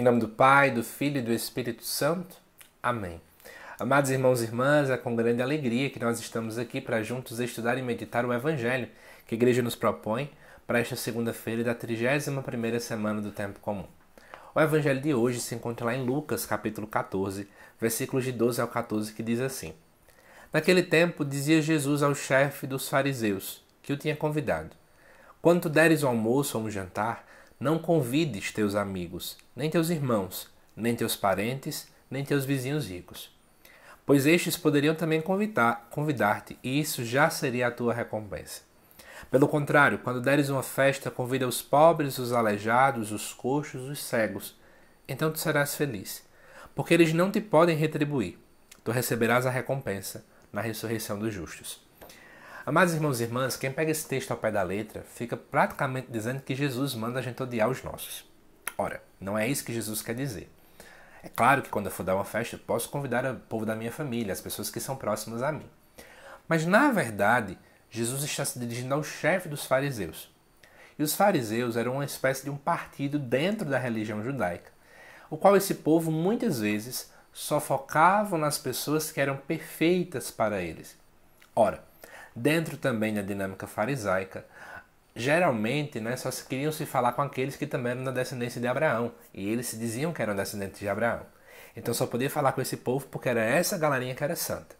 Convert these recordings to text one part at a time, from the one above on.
Em nome do Pai, do Filho e do Espírito Santo. Amém. Amados irmãos e irmãs, é com grande alegria que nós estamos aqui para juntos estudar e meditar o Evangelho que a Igreja nos propõe para esta segunda-feira da 31 semana do Tempo Comum. O Evangelho de hoje se encontra lá em Lucas, capítulo 14, versículos de 12 ao 14, que diz assim. Naquele tempo dizia Jesus ao chefe dos fariseus, que o tinha convidado, Quanto deres o almoço ou um jantar, não convides teus amigos, nem teus irmãos, nem teus parentes, nem teus vizinhos ricos. Pois estes poderiam também convidar-te, convidar e isso já seria a tua recompensa. Pelo contrário, quando deres uma festa, convida os pobres, os aleijados, os coxos, os cegos. Então tu serás feliz, porque eles não te podem retribuir. Tu receberás a recompensa na ressurreição dos justos. Amados irmãos e irmãs, quem pega esse texto ao pé da letra fica praticamente dizendo que Jesus manda a gente odiar os nossos. Ora, não é isso que Jesus quer dizer. É claro que quando eu for dar uma festa, posso convidar o povo da minha família, as pessoas que são próximas a mim. Mas na verdade, Jesus está se dirigindo ao chefe dos fariseus. E os fariseus eram uma espécie de um partido dentro da religião judaica, o qual esse povo muitas vezes só focava nas pessoas que eram perfeitas para eles. Ora, dentro também da dinâmica farisaica, geralmente né, só se queriam se falar com aqueles que também eram da descendência de Abraão, e eles se diziam que eram descendentes de Abraão. Então só podia falar com esse povo porque era essa galerinha que era santa.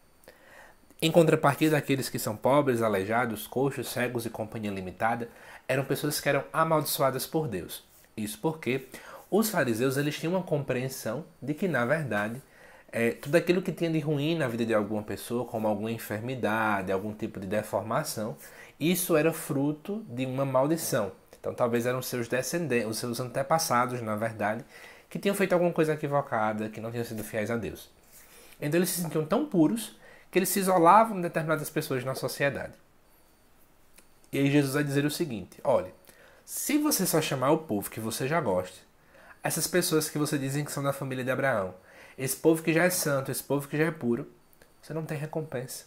Em contrapartida, aqueles que são pobres, aleijados, coxos, cegos e companhia limitada eram pessoas que eram amaldiçoadas por Deus. Isso porque os fariseus eles tinham uma compreensão de que, na verdade, é, tudo aquilo que tinha de ruim na vida de alguma pessoa, como alguma enfermidade, algum tipo de deformação, isso era fruto de uma maldição. Então talvez eram seus descendentes, os seus antepassados, na verdade, que tinham feito alguma coisa equivocada, que não tinham sido fiéis a Deus. Então eles se sentiam tão puros que eles se isolavam de determinadas pessoas na sociedade. E aí Jesus vai dizer o seguinte: olha, se você só chamar o povo que você já gosta, essas pessoas que você dizem que são da família de Abraão, esse povo que já é santo, esse povo que já é puro, você não tem recompensa.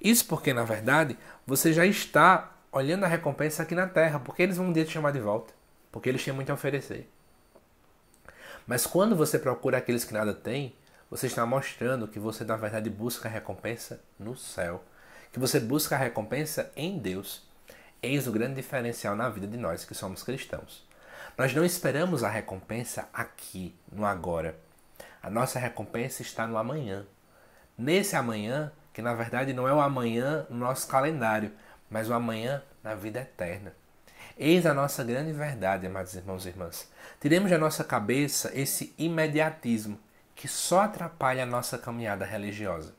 Isso porque, na verdade, você já está olhando a recompensa aqui na terra, porque eles vão um dia te chamar de volta, porque eles têm muito a oferecer. Mas quando você procura aqueles que nada têm, você está mostrando que você, na verdade, busca a recompensa no céu, que você busca a recompensa em Deus. Eis o grande diferencial na vida de nós que somos cristãos. Nós não esperamos a recompensa aqui, no agora. A nossa recompensa está no amanhã. Nesse amanhã, que na verdade não é o amanhã no nosso calendário, mas o amanhã na vida eterna. Eis a nossa grande verdade, amados irmãos e irmãs. Tiremos da nossa cabeça esse imediatismo que só atrapalha a nossa caminhada religiosa.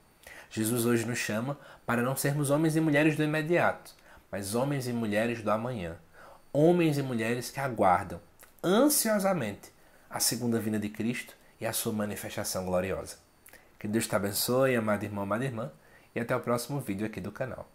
Jesus hoje nos chama para não sermos homens e mulheres do imediato, mas homens e mulheres do amanhã. Homens e mulheres que aguardam ansiosamente a segunda vinda de Cristo a sua manifestação gloriosa. Que Deus te abençoe, amado irmão, amada irmã, e até o próximo vídeo aqui do canal.